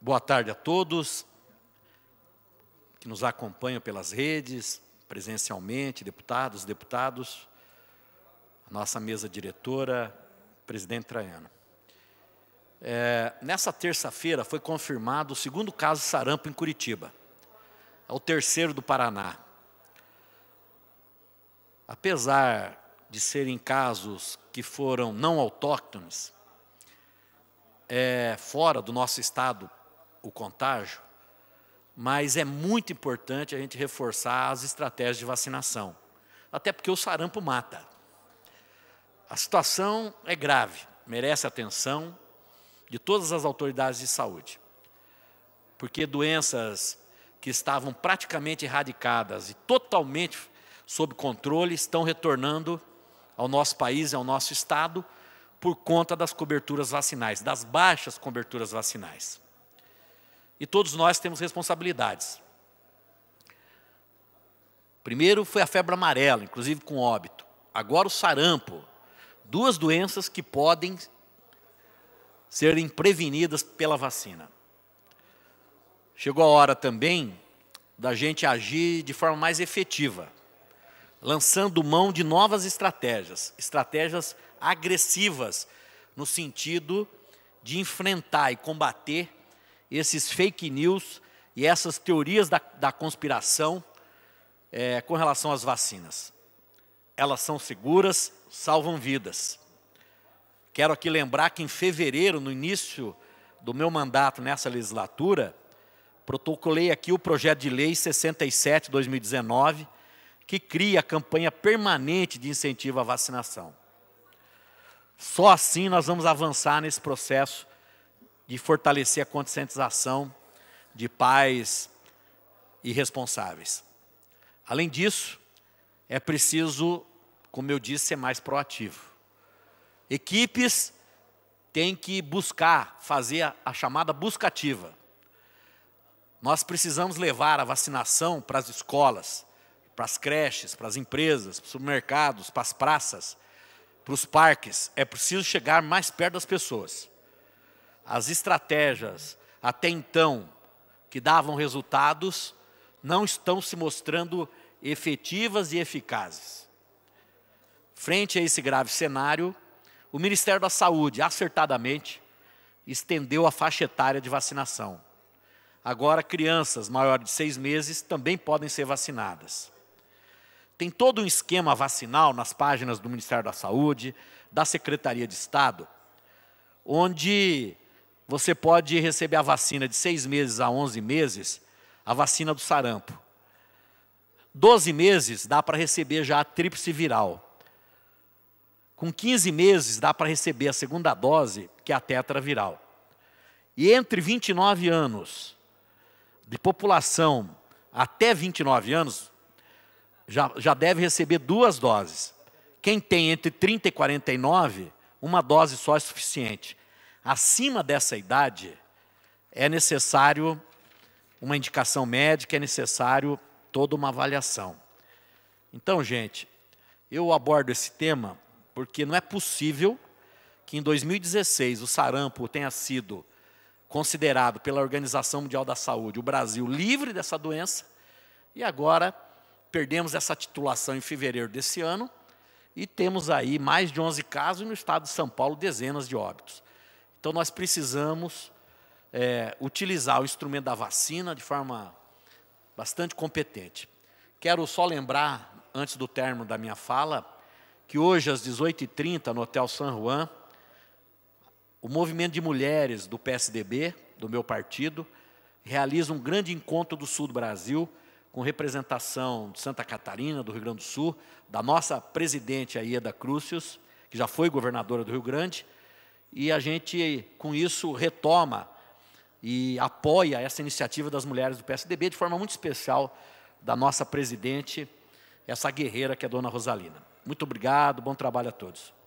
Boa tarde a todos que nos acompanham pelas redes, presencialmente, deputados, deputados, nossa mesa diretora, presidente Traiano. É, nessa terça-feira foi confirmado o segundo caso de sarampo em Curitiba, é o terceiro do Paraná. Apesar de serem casos que foram não autóctones, é, fora do nosso estado o contágio, mas é muito importante a gente reforçar as estratégias de vacinação, até porque o sarampo mata. A situação é grave, merece atenção de todas as autoridades de saúde, porque doenças que estavam praticamente erradicadas e totalmente sob controle estão retornando ao nosso país, e ao nosso estado, por conta das coberturas vacinais, das baixas coberturas vacinais. E todos nós temos responsabilidades. Primeiro foi a febre amarela, inclusive com óbito. Agora o sarampo. Duas doenças que podem serem prevenidas pela vacina. Chegou a hora também da gente agir de forma mais efetiva, lançando mão de novas estratégias, estratégias agressivas, no sentido de enfrentar e combater esses fake news e essas teorias da, da conspiração é, com relação às vacinas. Elas são seguras, salvam vidas. Quero aqui lembrar que em fevereiro, no início do meu mandato nessa legislatura, protocolei aqui o projeto de lei 67/2019, que cria a campanha permanente de incentivo à vacinação. Só assim nós vamos avançar nesse processo de fortalecer a conscientização de pais e responsáveis. Além disso, é preciso, como eu disse, ser mais proativo. Equipes têm que buscar, fazer a, a chamada buscativa. Nós precisamos levar a vacinação para as escolas, para as creches, para as empresas, para os supermercados, para as praças, para os parques. É preciso chegar mais perto das pessoas as estratégias até então que davam resultados não estão se mostrando efetivas e eficazes. Frente a esse grave cenário, o Ministério da Saúde, acertadamente, estendeu a faixa etária de vacinação. Agora, crianças maiores de seis meses também podem ser vacinadas. Tem todo um esquema vacinal nas páginas do Ministério da Saúde, da Secretaria de Estado, onde você pode receber a vacina de seis meses a onze meses, a vacina do sarampo. Doze meses dá para receber já a tríplice viral. Com 15 meses dá para receber a segunda dose, que é a tetraviral. E entre 29 anos de população até 29 anos, já, já deve receber duas doses. Quem tem entre 30 e 49, uma dose só é suficiente. Acima dessa idade, é necessário uma indicação médica, é necessário toda uma avaliação. Então, gente, eu abordo esse tema porque não é possível que em 2016 o sarampo tenha sido considerado pela Organização Mundial da Saúde o Brasil livre dessa doença e agora perdemos essa titulação em fevereiro desse ano e temos aí mais de 11 casos no estado de São Paulo dezenas de óbitos. Então nós precisamos é, utilizar o instrumento da vacina de forma bastante competente. Quero só lembrar, antes do término da minha fala, que hoje às 18h30 no Hotel San Juan, o movimento de mulheres do PSDB, do meu partido, realiza um grande encontro do sul do Brasil, com representação de Santa Catarina, do Rio Grande do Sul, da nossa presidente Aida Crucius, que já foi governadora do Rio Grande, e a gente, com isso, retoma e apoia essa iniciativa das mulheres do PSDB de forma muito especial da nossa presidente, essa guerreira que é a dona Rosalina. Muito obrigado, bom trabalho a todos.